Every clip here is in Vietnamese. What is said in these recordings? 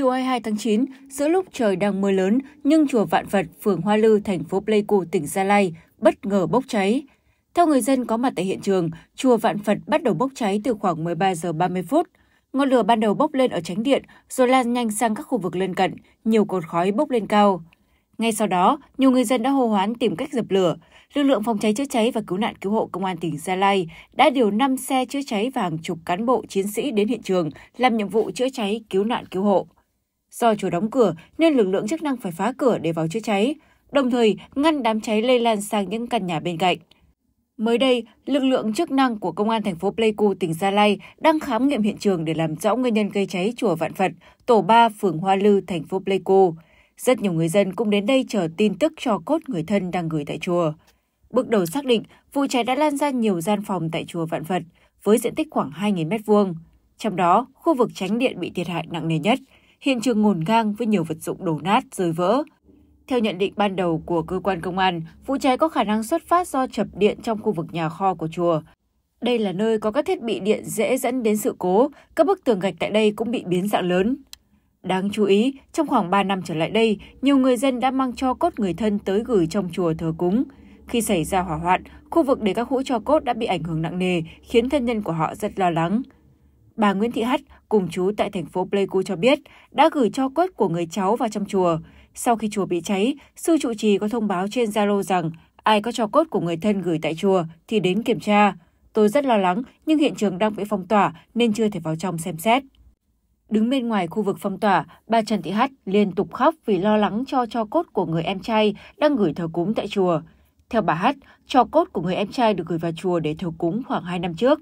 Chiều 22 tháng 9, giữa lúc trời đang mưa lớn, nhưng chùa Vạn Phật, phường Hoa Lư, thành phố Pleiku, tỉnh Gia Lai bất ngờ bốc cháy. Theo người dân có mặt tại hiện trường, chùa Vạn Phật bắt đầu bốc cháy từ khoảng 13 giờ 30 phút. Ngọn lửa ban đầu bốc lên ở tránh điện, rồi lan nhanh sang các khu vực lân cận, nhiều cột khói bốc lên cao. Ngay sau đó, nhiều người dân đã hô hoán tìm cách dập lửa. Lực lượng phòng cháy chữa cháy và cứu nạn cứu hộ công an tỉnh Gia Lai đã điều 5 xe chữa cháy và hàng chục cán bộ chiến sĩ đến hiện trường làm nhiệm vụ chữa cháy cứu nạn cứu hộ. Do chùa đóng cửa nên lực lượng chức năng phải phá cửa để vào chữa cháy, đồng thời ngăn đám cháy lây lan sang những căn nhà bên cạnh. Mới đây, lực lượng chức năng của Công an thành phố Pleiku, tỉnh Gia Lai đang khám nghiệm hiện trường để làm rõ nguyên nhân gây cháy chùa Vạn Phật, tổ 3, phường Hoa Lư, thành phố Pleiku. Rất nhiều người dân cũng đến đây chờ tin tức cho cốt người thân đang gửi tại chùa. Bước đầu xác định, vụ cháy đã lan ra nhiều gian phòng tại chùa Vạn Phật, với diện tích khoảng 2.000 m2. Trong đó, khu vực tránh điện bị thiệt hại nặng nề nhất – hiện trường ngổn ngang với nhiều vật dụng đổ nát, rơi vỡ. Theo nhận định ban đầu của cơ quan công an, vụ cháy có khả năng xuất phát do chập điện trong khu vực nhà kho của chùa. Đây là nơi có các thiết bị điện dễ dẫn đến sự cố, các bức tường gạch tại đây cũng bị biến dạng lớn. Đáng chú ý, trong khoảng 3 năm trở lại đây, nhiều người dân đã mang cho cốt người thân tới gửi trong chùa thờ cúng. Khi xảy ra hỏa hoạn, khu vực để các hũ cho cốt đã bị ảnh hưởng nặng nề, khiến thân nhân của họ rất lo lắng bà Nguyễn Thị Hát, cùng chú tại thành phố Pleiku cho biết, đã gửi cho cốt của người cháu vào trong chùa. Sau khi chùa bị cháy, sư trụ trì có thông báo trên Zalo rằng ai có cho cốt của người thân gửi tại chùa thì đến kiểm tra. Tôi rất lo lắng nhưng hiện trường đang bị phong tỏa nên chưa thể vào trong xem xét. Đứng bên ngoài khu vực phong tỏa, bà Trần Thị Hát liên tục khóc vì lo lắng cho cho cốt của người em trai đang gửi thờ cúng tại chùa. Theo bà Hát, cho cốt của người em trai được gửi vào chùa để thờ cúng khoảng 2 năm trước.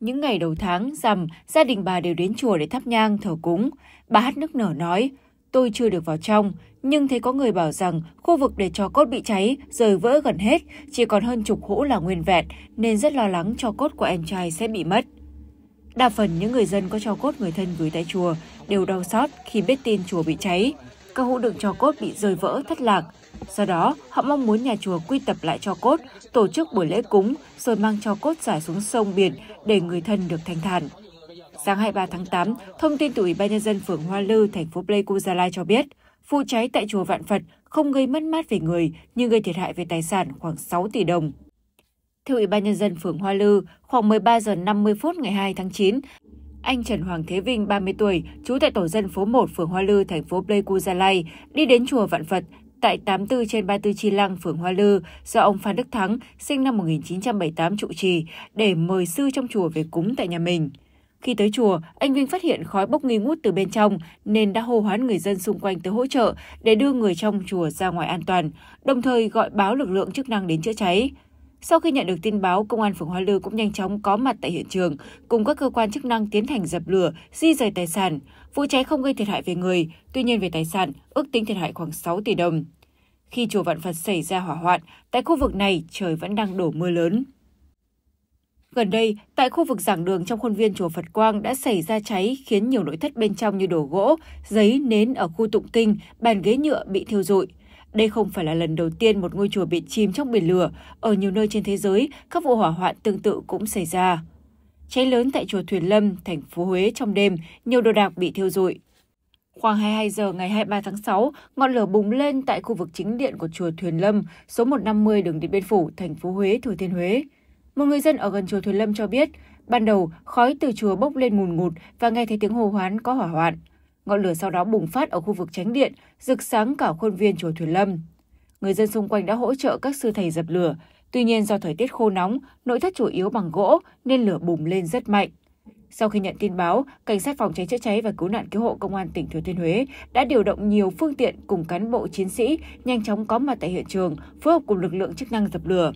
Những ngày đầu tháng, rằm, gia đình bà đều đến chùa để thắp nhang, thờ cúng. Bà hát nức nở nói, tôi chưa được vào trong, nhưng thấy có người bảo rằng khu vực để cho cốt bị cháy, rời vỡ gần hết, chỉ còn hơn chục hũ là nguyên vẹn, nên rất lo lắng cho cốt của em trai sẽ bị mất. Đa phần những người dân có cho cốt người thân gửi tại chùa đều đau xót khi biết tin chùa bị cháy. Các hũ đựng cho cốt bị rơi vỡ, thất lạc, Do đó, họ mong muốn nhà chùa quy tập lại cho cốt, tổ chức buổi lễ cúng rồi mang cho cốt giải xuống sông biển để người thân được thanh thản. Sáng 23 tháng 8, thông tin từ Ủy ban nhân dân phường Hoa Lư, thành phố Pleiku Gia Lai cho biết, vụ cháy tại chùa Vạn Phật không gây mất mát về người nhưng gây thiệt hại về tài sản khoảng 6 tỷ đồng. Theo Ủy ban nhân dân phường Hoa Lư, khoảng 13 giờ 50 phút ngày 2 tháng 9, anh Trần Hoàng Thế Vinh, 30 tuổi, trú tại tổ dân phố 1 phường Hoa Lư, thành phố Pleiku Gia Lai, đi đến chùa Vạn Phật tại 84 trên 34 Chi Lăng, phường Hoa Lư do ông Phan Đức Thắng, sinh năm 1978 trụ trì, để mời sư trong chùa về cúng tại nhà mình. Khi tới chùa, anh Vinh phát hiện khói bốc nghi ngút từ bên trong nên đã hô hoán người dân xung quanh tới hỗ trợ để đưa người trong chùa ra ngoài an toàn, đồng thời gọi báo lực lượng chức năng đến chữa cháy. Sau khi nhận được tin báo, Công an phường Hoa Lư cũng nhanh chóng có mặt tại hiện trường, cùng các cơ quan chức năng tiến hành dập lửa, di rời tài sản. Vụ cháy không gây thiệt hại về người, tuy nhiên về tài sản, ước tính thiệt hại khoảng 6 tỷ đồng. Khi chùa Vạn Phật xảy ra hỏa hoạn, tại khu vực này trời vẫn đang đổ mưa lớn. Gần đây, tại khu vực giảng đường trong khuôn viên chùa Phật Quang đã xảy ra cháy khiến nhiều nội thất bên trong như đồ gỗ, giấy, nến ở khu tụng kinh, bàn ghế nhựa bị thiêu rụi. Đây không phải là lần đầu tiên một ngôi chùa bị chìm trong biển lửa. Ở nhiều nơi trên thế giới, các vụ hỏa hoạn tương tự cũng xảy ra. Cháy lớn tại chùa Thuyền Lâm, thành phố Huế trong đêm, nhiều đồ đạc bị thiêu rụi. Khoảng 22 giờ ngày 23 tháng 6, ngọn lửa bùng lên tại khu vực chính điện của chùa Thuyền Lâm, số 150 đường Điện Biên Phủ, thành phố Huế, Thừa Thiên Huế. Một người dân ở gần chùa Thuyền Lâm cho biết, ban đầu khói từ chùa bốc lên mùn ngụt và nghe thấy tiếng hô hoán có hỏa hoạn. Ngọn lửa sau đó bùng phát ở khu vực tránh điện, rực sáng cả khuôn viên chùa Thuyền Lâm. Người dân xung quanh đã hỗ trợ các sư thầy dập lửa, tuy nhiên do thời tiết khô nóng, nội thất chủ yếu bằng gỗ nên lửa bùng lên rất mạnh. Sau khi nhận tin báo, cảnh sát phòng cháy chữa cháy và cứu nạn cứu hộ công an tỉnh Thừa Thiên Huế đã điều động nhiều phương tiện cùng cán bộ chiến sĩ nhanh chóng có mặt tại hiện trường, phối hợp cùng lực lượng chức năng dập lửa.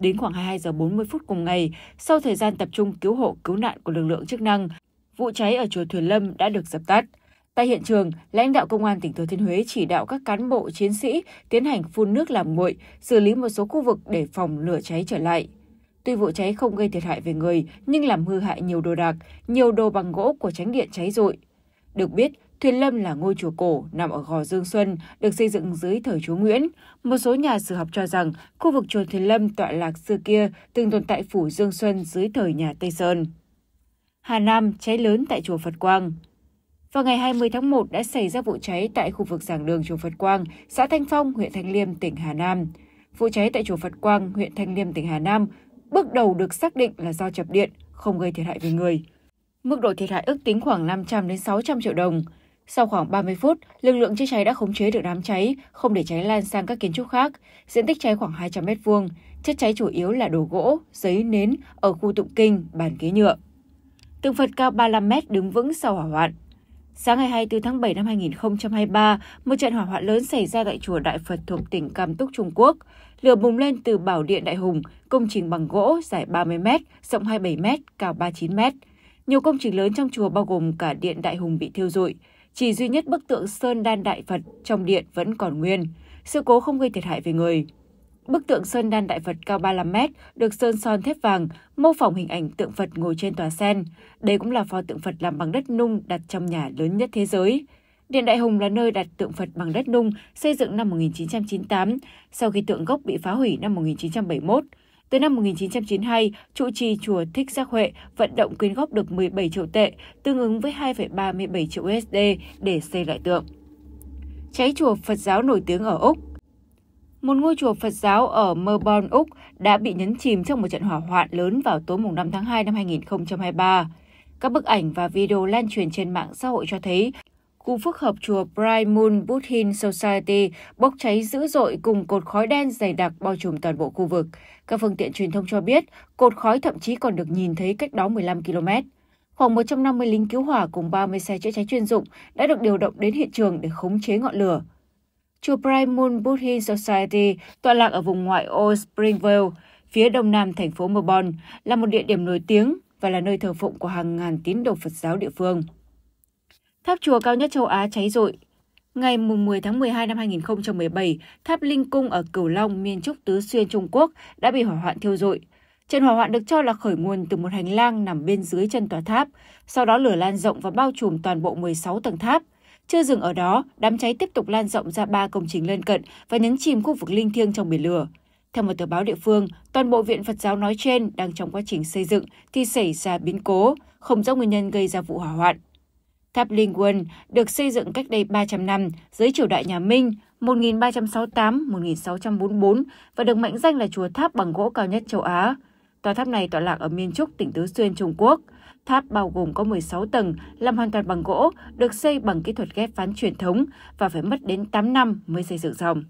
Đến khoảng 22 giờ 40 phút cùng ngày, sau thời gian tập trung cứu hộ cứu nạn của lực lượng chức năng, vụ cháy ở chùa Thuyền Lâm đã được dập tắt. Tại hiện trường, lãnh đạo công an tỉnh Thừa Thiên Huế chỉ đạo các cán bộ chiến sĩ tiến hành phun nước làm nguội, xử lý một số khu vực để phòng lửa cháy trở lại. Tuy vụ cháy không gây thiệt hại về người, nhưng làm hư hại nhiều đồ đạc, nhiều đồ bằng gỗ của tránh điện cháy rụi. Được biết, Thuyền Lâm là ngôi chùa cổ nằm ở Gò Dương Xuân, được xây dựng dưới thời chúa Nguyễn. Một số nhà sử học cho rằng khu vực chùa Thuyền Lâm tọa lạc xưa kia từng tồn tại phủ Dương Xuân dưới thời nhà Tây Sơn. Hà Nam cháy lớn tại chùa Phật Quang. Vào ngày 20 tháng 1 đã xảy ra vụ cháy tại khu vực giảng đường chùa Phật Quang, xã Thanh Phong, huyện Thanh Liêm, tỉnh Hà Nam. Vụ cháy tại chùa Phật Quang, huyện Thanh Liêm, tỉnh Hà Nam bước đầu được xác định là do chập điện, không gây thiệt hại về người. Mức độ thiệt hại ước tính khoảng 500 đến 600 triệu đồng. Sau khoảng 30 phút, lực lượng chữa cháy đã khống chế được đám cháy, không để cháy lan sang các kiến trúc khác. Diện tích cháy khoảng 200 m2, chất cháy chủ yếu là đồ gỗ, giấy nến ở khu tụng kinh, bàn ghế nhựa. Tượng Phật cao 35 m đứng vững sau hỏa hoạn. Sáng ngày 24 tháng 7 năm 2023, một trận hỏa hoạn lớn xảy ra tại chùa Đại Phật thuộc tỉnh Cam Túc, Trung Quốc. Lửa bùng lên từ bảo điện Đại Hùng, công trình bằng gỗ dài 30 m, rộng 27 m, cao 39 m. Nhiều công trình lớn trong chùa bao gồm cả điện Đại Hùng bị thiêu rụi. Chỉ duy nhất bức tượng Sơn Đan Đại Phật trong điện vẫn còn nguyên. Sự cố không gây thiệt hại về người. Bức tượng sơn đan đại Phật cao 35 mét, được sơn son thép vàng, mô phỏng hình ảnh tượng Phật ngồi trên tòa sen. Đây cũng là pho tượng Phật làm bằng đất nung đặt trong nhà lớn nhất thế giới. Điện Đại Hùng là nơi đặt tượng Phật bằng đất nung xây dựng năm 1998, sau khi tượng gốc bị phá hủy năm 1971. Tới năm 1992, trụ trì chùa Thích Giác Huệ vận động quyên góp được 17 triệu tệ, tương ứng với 2,37 triệu USD để xây lại tượng. Cháy chùa Phật giáo nổi tiếng ở Úc một ngôi chùa Phật giáo ở Melbourne, Úc đã bị nhấn chìm trong một trận hỏa hoạn lớn vào tối 5 tháng 2 năm 2023. Các bức ảnh và video lan truyền trên mạng xã hội cho thấy khu phức hợp chùa Bright Moon Buddhin Society bốc cháy dữ dội cùng cột khói đen dày đặc bao trùm toàn bộ khu vực. Các phương tiện truyền thông cho biết, cột khói thậm chí còn được nhìn thấy cách đó 15 km. Khoảng 150 lính cứu hỏa cùng 30 xe chữa cháy chuyên dụng đã được điều động đến hiện trường để khống chế ngọn lửa. Choprai Moon Buddhist Society tọa lạc ở vùng ngoại ô Springvale, phía đông nam thành phố Melbourne, là một địa điểm nổi tiếng và là nơi thờ phụng của hàng ngàn tín đồ Phật giáo địa phương. Tháp chùa cao nhất châu Á cháy rụi Ngày 10 tháng 12 năm 2017, tháp Linh Cung ở Cửu Long, miền Trúc Tứ Xuyên, Trung Quốc đã bị hỏa hoạn thiêu rụi. Trận hỏa hoạn được cho là khởi nguồn từ một hành lang nằm bên dưới chân tòa tháp, sau đó lửa lan rộng và bao trùm toàn bộ 16 tầng tháp – chưa dừng ở đó, đám cháy tiếp tục lan rộng ra ba công trình lân cận và nhấn chìm khu vực linh thiêng trong biển lửa. Theo một tờ báo địa phương, toàn bộ viện Phật giáo nói trên đang trong quá trình xây dựng thì xảy ra biến cố, không rõ nguyên nhân gây ra vụ hỏa hoạn. Tháp Linh Quân được xây dựng cách đây 300 năm dưới triều đại nhà Minh 1368-1644 và được mệnh danh là chùa tháp bằng gỗ cao nhất châu Á. Tòa tháp này tọa lạc ở Miên Trúc, tỉnh Tứ Xuyên, Trung Quốc. Tháp bao gồm có 16 tầng, làm hoàn toàn bằng gỗ, được xây bằng kỹ thuật ghép ván truyền thống và phải mất đến 8 năm mới xây dựng xong.